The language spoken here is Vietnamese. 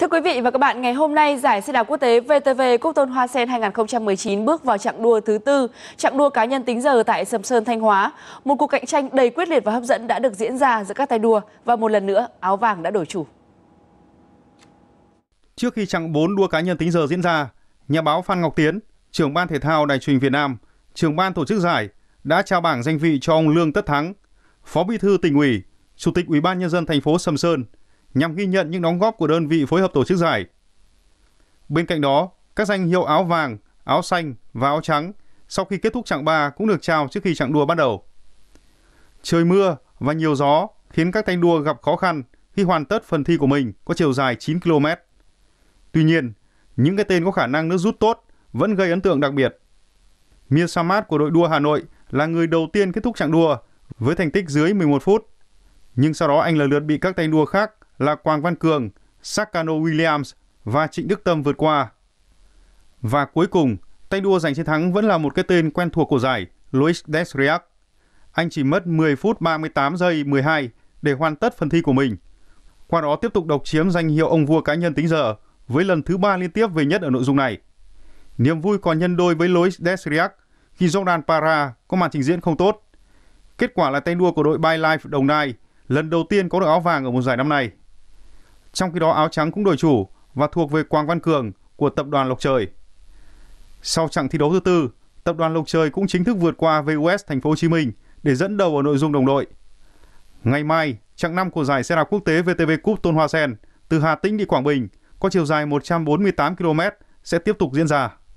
Thưa quý vị và các bạn, ngày hôm nay giải xe đạp quốc tế VTV Quốc tôn Hoa Sen 2019 bước vào chặng đua thứ tư, chặng đua cá nhân tính giờ tại Sầm Sơn Thanh Hóa. Một cuộc cạnh tranh đầy quyết liệt và hấp dẫn đã được diễn ra giữa các tay đua và một lần nữa áo vàng đã đổi chủ. Trước khi chặng 4 đua cá nhân tính giờ diễn ra, nhà báo Phan Ngọc Tiến, trưởng ban thể thao Đài truyền Việt Nam, trưởng ban tổ chức giải đã trao bảng danh vị cho ông Lương Tất Thắng, Phó Bí thư tỉnh ủy, Chủ tịch Ủy ban nhân dân thành phố Sầm Sơn – nhằm ghi nhận những đóng góp của đơn vị phối hợp tổ chức giải. Bên cạnh đó, các danh hiệu áo vàng, áo xanh và áo trắng sau khi kết thúc chặng 3 cũng được trao trước khi chặng đua bắt đầu. Trời mưa và nhiều gió khiến các tay đua gặp khó khăn khi hoàn tất phần thi của mình có chiều dài 9 km. Tuy nhiên, những cái tên có khả năng nước rút tốt vẫn gây ấn tượng đặc biệt. Mia Samad của đội đua Hà Nội là người đầu tiên kết thúc chặng đua với thành tích dưới 11 phút. Nhưng sau đó anh lần lượt bị các tay đua khác là Quang Văn Cường, Sakano Williams và Trịnh Đức Tâm vượt qua. Và cuối cùng, tay đua giành chiến thắng vẫn là một cái tên quen thuộc của giải, Luis Desriac. Anh chỉ mất 10 phút 38 giây 12 để hoàn tất phần thi của mình. Qua đó tiếp tục độc chiếm danh hiệu ông vua cá nhân tính giờ với lần thứ ba liên tiếp về nhất ở nội dung này. Niềm vui còn nhân đôi với Luis Desriac khi Jordan Para có màn trình diễn không tốt. Kết quả là tay đua của đội By Life Đồng Nai lần đầu tiên có được áo vàng ở một giải năm nay. Trong khi đó áo trắng cũng đổi chủ và thuộc về Quang Văn Cường của tập đoàn Lộc Trời. Sau trận thi đấu thứ tư, tập đoàn Lộc Trời cũng chính thức vượt qua VUS Thành phố Hồ Chí Minh để dẫn đầu ở nội dung đồng đội. Ngày mai, chặng năm của giải xe đạp quốc tế VTV Cup Tôn Hoa Sen từ Hà Tĩnh đi Quảng Bình có chiều dài 148 km sẽ tiếp tục diễn ra.